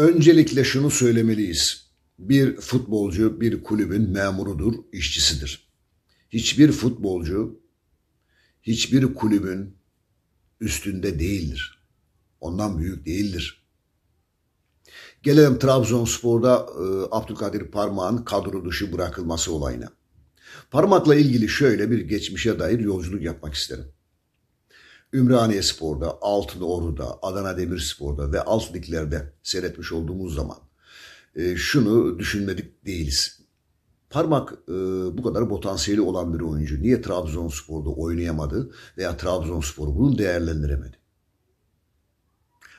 Öncelikle şunu söylemeliyiz. Bir futbolcu bir kulübün memurudur, işçisidir. Hiçbir futbolcu hiçbir kulübün üstünde değildir. Ondan büyük değildir. Gelelim Trabzonspor'da e, Abdülkadir Parmak'ın kadro dışı bırakılması olayına. Parmak'la ilgili şöyle bir geçmişe dair yolculuk yapmak isterim. Ümraniye Spor'da, Altın Ordu'da, Adana Demirspor'da ve alt liglerde seyretmiş olduğumuz zaman e, şunu düşünmedik değiliz. Parmak e, bu kadar potansiyeli olan bir oyuncu niye Trabzonspor'da oynayamadı veya Trabzonspor bunu değerlendiremedi?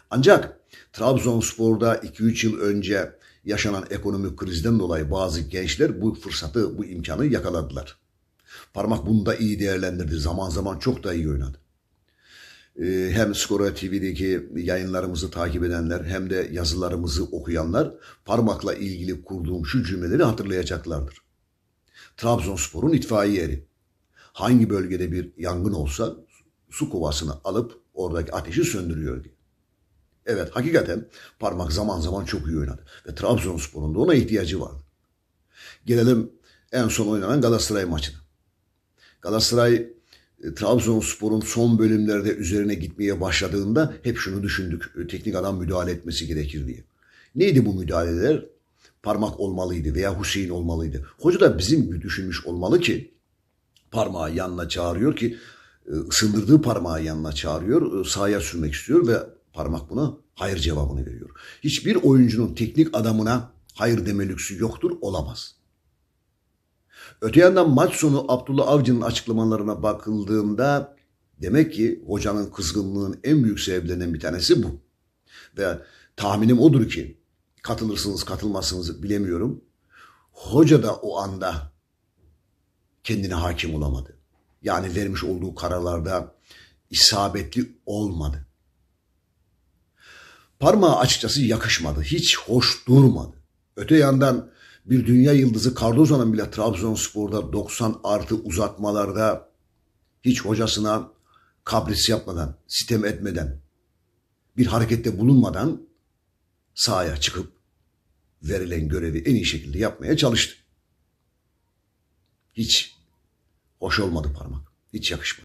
Ancak Trabzonspor'da 2-3 yıl önce yaşanan ekonomik krizden dolayı bazı gençler bu fırsatı, bu imkanı yakaladılar. Parmak bunu da iyi değerlendirdi. Zaman zaman çok da iyi oynadı. Ee, hem Skora TV'deki yayınlarımızı takip edenler hem de yazılarımızı okuyanlar parmakla ilgili kurduğum şu cümleleri hatırlayacaklardır. Trabzonspor'un itfaiye yeri. hangi bölgede bir yangın olsa su kovasını alıp oradaki ateşi söndürüyor diye. Evet hakikaten parmak zaman zaman çok iyi oynadı ve Trabzonspor'un da ona ihtiyacı vardı. Gelelim en son oynanan Galatasaray maçına. Galatasaray e, Trabzonspor'un son bölümlerde üzerine gitmeye başladığında hep şunu düşündük. E, teknik adam müdahale etmesi gerekir diye. Neydi bu müdahaleler? Parmak olmalıydı veya Hüseyin olmalıydı. Hoca da bizim gibi düşünmüş olmalı ki parmağı yanına çağırıyor ki e, ısındırdığı parmağı yanına çağırıyor, sahaya sürmek istiyor ve parmak buna hayır cevabını veriyor. Hiçbir oyuncunun teknik adamına hayır deme lüksü yoktur, olamaz. Öte yandan maç sonu Abdullah Avcı'nın açıklamalarına bakıldığında demek ki hocanın kızgınlığının en büyük sebeplerinden bir tanesi bu. Ve tahminim odur ki katılırsınız katılmazsınız bilemiyorum. Hoca da o anda kendine hakim olamadı. Yani vermiş olduğu kararlarda isabetli olmadı. Parmağı açıkçası yakışmadı. Hiç hoş durmadı. Öte yandan bir dünya yıldızı Cardozo'nun bile Trabzonspor'da 90 artı uzatmalarda hiç hocasına kabris yapmadan, sitem etmeden, bir harekette bulunmadan sahaya çıkıp verilen görevi en iyi şekilde yapmaya çalıştı. Hiç hoş olmadı parmak. Hiç yakışmadı.